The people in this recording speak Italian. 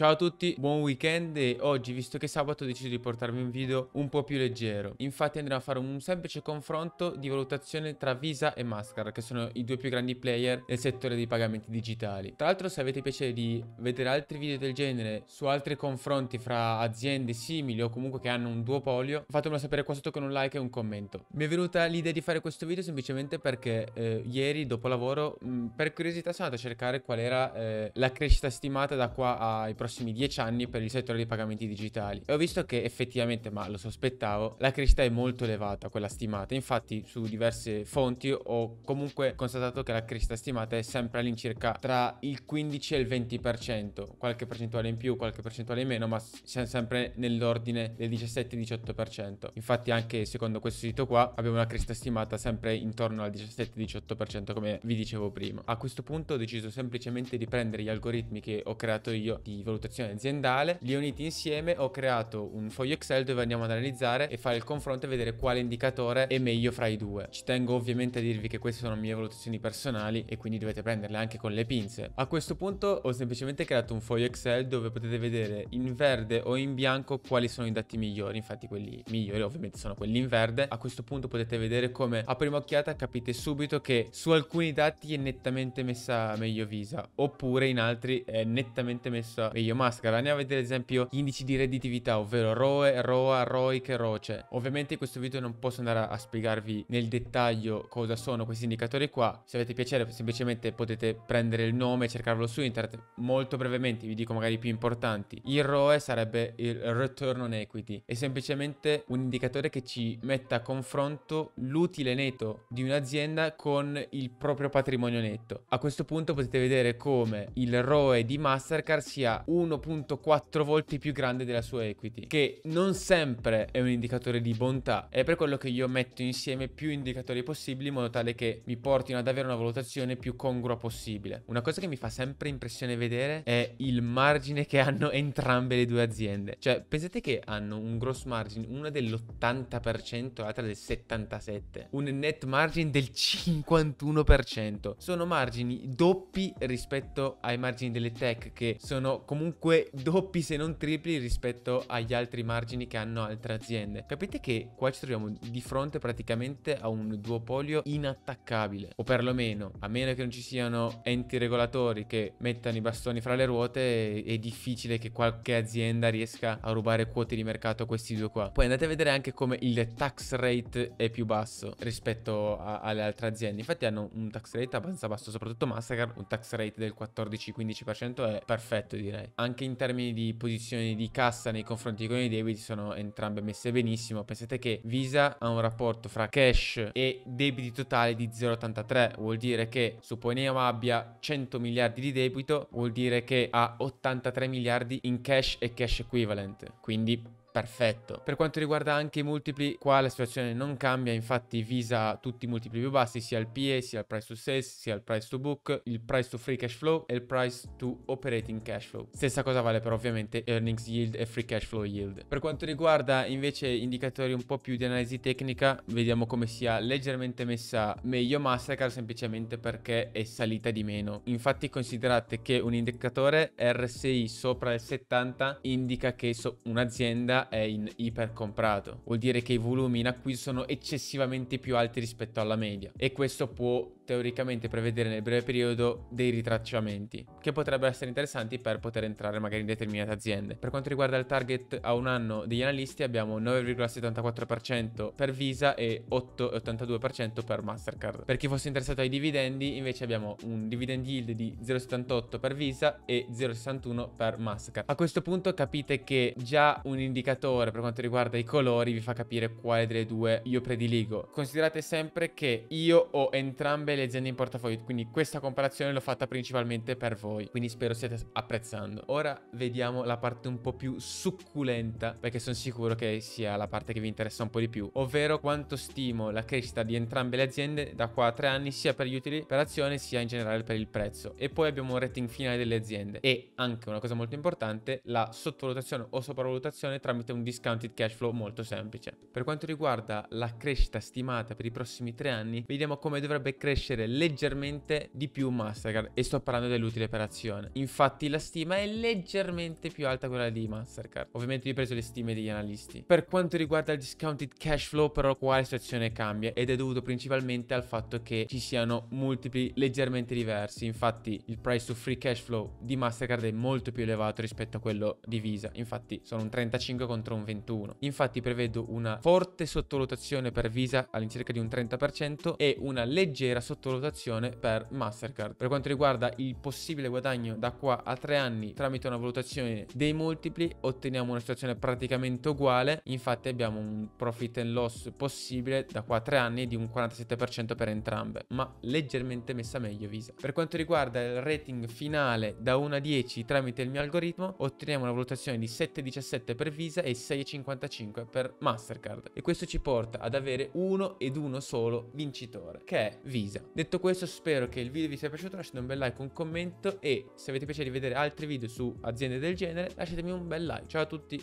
Ciao a tutti, buon weekend e oggi, visto che sabato, ho deciso di portarvi un video un po' più leggero. Infatti andremo a fare un semplice confronto di valutazione tra Visa e Mascara, che sono i due più grandi player nel settore dei pagamenti digitali. Tra l'altro, se avete piacere di vedere altri video del genere su altri confronti fra aziende simili o comunque che hanno un duopolio, fatemelo sapere qua sotto con un like e un commento. Mi è venuta l'idea di fare questo video semplicemente perché eh, ieri, dopo lavoro, mh, mm, per curiosità sono andato a cercare qual era eh, la crescita stimata da qua ai prossimi prossimi 10 anni per il settore dei pagamenti digitali e ho visto che effettivamente, ma lo sospettavo, la crescita è molto elevata, quella stimata. Infatti su diverse fonti ho comunque constatato che la crescita stimata è sempre all'incirca tra il 15 e il 20%, qualche percentuale in più, qualche percentuale in meno, ma siamo sempre nell'ordine del 17-18%. Infatti anche secondo questo sito qua abbiamo una crescita stimata sempre intorno al 17-18% come vi dicevo prima. A questo punto ho deciso semplicemente di prendere gli algoritmi che ho creato io di valutazione valutazione aziendale, li ho uniti insieme, ho creato un foglio Excel dove andiamo ad analizzare e fare il confronto e vedere quale indicatore è meglio fra i due. Ci tengo ovviamente a dirvi che queste sono mie valutazioni personali e quindi dovete prenderle anche con le pinze. A questo punto ho semplicemente creato un foglio Excel dove potete vedere in verde o in bianco quali sono i dati migliori, infatti quelli migliori ovviamente sono quelli in verde. A questo punto potete vedere come a prima occhiata capite subito che su alcuni dati è nettamente messa meglio Visa, oppure in altri è nettamente messa meglio io maschera. Andiamo a vedere ad esempio gli indici di redditività, ovvero ROE, ROA, ROIC, ROCE. Ovviamente in questo video non posso andare a, a spiegarvi nel dettaglio cosa sono questi indicatori qua. Se avete piacere semplicemente potete prendere il nome e cercarlo su internet. Molto brevemente vi dico magari i più importanti. Il ROE sarebbe il Return on Equity. È semplicemente un indicatore che ci mette a confronto l'utile netto di un'azienda con il proprio patrimonio netto. A questo punto potete vedere come il ROE di Mastercard sia 1.4 volte più grande della sua equity, che non sempre è un indicatore di bontà. È per quello che io metto insieme più indicatori possibili in modo tale che mi portino ad avere una valutazione più congrua possibile. Una cosa che mi fa sempre impressione vedere è il margine che hanno entrambe le due aziende. Cioè, pensate che hanno un gross margin, una dell'80% e l'altra del 77%, un net margin del 51%. Sono margini doppi rispetto ai margini delle tech che sono comunque comunque doppi se non tripli rispetto agli altri margini che hanno altre aziende. Capite che qua ci troviamo di fronte praticamente a un duopolio inattaccabile, o perlomeno, a meno che non ci siano enti regolatori che mettano i bastoni fra le ruote, è difficile che qualche azienda riesca a rubare quote di mercato a questi due qua. Poi andate a vedere anche come il tax rate è più basso rispetto a, alle altre aziende. Infatti hanno un tax rate abbastanza basso, soprattutto Mastercard, un tax rate del 14-15% è perfetto direi. Anche in termini di posizioni di cassa nei confronti con i debiti sono entrambe messe benissimo. Pensate che Visa ha un rapporto fra cash e debiti totali di 0,83, vuol dire che supponiamo abbia 100 miliardi di debito, vuol dire che ha 83 miliardi in cash e cash equivalent. Quindi perfetto. Per quanto riguarda anche i multipli, qua la situazione non cambia, infatti visa tutti i multipli più bassi, sia il PE, sia il price to sales, sia il price to book, il price to free cash flow e il price to operating cash flow. Stessa cosa vale per ovviamente earnings yield e free cash flow yield. Per quanto riguarda invece indicatori un po' più di analisi tecnica, vediamo come sia leggermente messa meglio Mastercard semplicemente perché è salita di meno. Infatti considerate che un indicatore RSI sopra il 70 indica che so un'azienda è in ipercomprato. Vuol dire che i volumi in acquisto sono eccessivamente più alti rispetto alla media e questo può teoricamente prevedere nel breve periodo dei ritracciamenti che potrebbero essere interessanti per poter entrare magari in determinate aziende. Per quanto riguarda il target a un anno degli analisti abbiamo 9,74% per Visa e 8,82% per Mastercard. Per chi fosse interessato ai dividendi invece abbiamo un dividend yield di 0,78 per Visa e 0,61 per Mastercard. A questo punto capite che già un'indicazione indicatore per quanto riguarda i colori vi fa capire quale delle due io prediligo. Considerate sempre che io ho entrambe le aziende in portafoglio, quindi questa comparazione l'ho fatta principalmente per voi, quindi spero siate apprezzando. Ora vediamo la parte un po' più succulenta, perché sono sicuro che sia la parte che vi interessa un po' di più, ovvero quanto stimo la crescita di entrambe le aziende da qua a tre anni sia per gli utili per azione sia in generale per il prezzo. E poi abbiamo un rating finale delle aziende e anche una cosa molto importante, la sottovalutazione o sopravvalutazione tramite tramite un discounted cash flow molto semplice. Per quanto riguarda la crescita stimata per i prossimi tre anni, vediamo come dovrebbe crescere leggermente di più Mastercard e sto parlando dell'utile per azione. Infatti la stima è leggermente più alta quella di Mastercard. Ovviamente io ho preso le stime degli analisti. Per quanto riguarda il discounted cash flow però quale situazione cambia ed è dovuto principalmente al fatto che ci siano multipli leggermente diversi. Infatti il price to free cash flow di Mastercard è molto più elevato rispetto a quello di Visa. Infatti sono un 35 contro un 21. Infatti prevedo una forte sottovalutazione per Visa all'incirca di un 30% e una leggera sottovalutazione per Mastercard. Per quanto riguarda il possibile guadagno da qua a 3 anni tramite una valutazione dei multipli otteniamo una situazione praticamente uguale, infatti abbiamo un profit and loss possibile da qua a 3 anni di un 47% per entrambe, ma leggermente messa meglio Visa. Per quanto riguarda il rating finale da 1 a 10 tramite il mio algoritmo otteniamo una valutazione di 7,17 per Visa Visa e 6,55 per Mastercard. E questo ci porta ad avere uno ed uno solo vincitore, che è Visa. Detto questo, spero che il video vi sia piaciuto, lasciate un bel like, un commento e se avete piacere di vedere altri video su aziende del genere, lasciatemi un bel like. Ciao a tutti!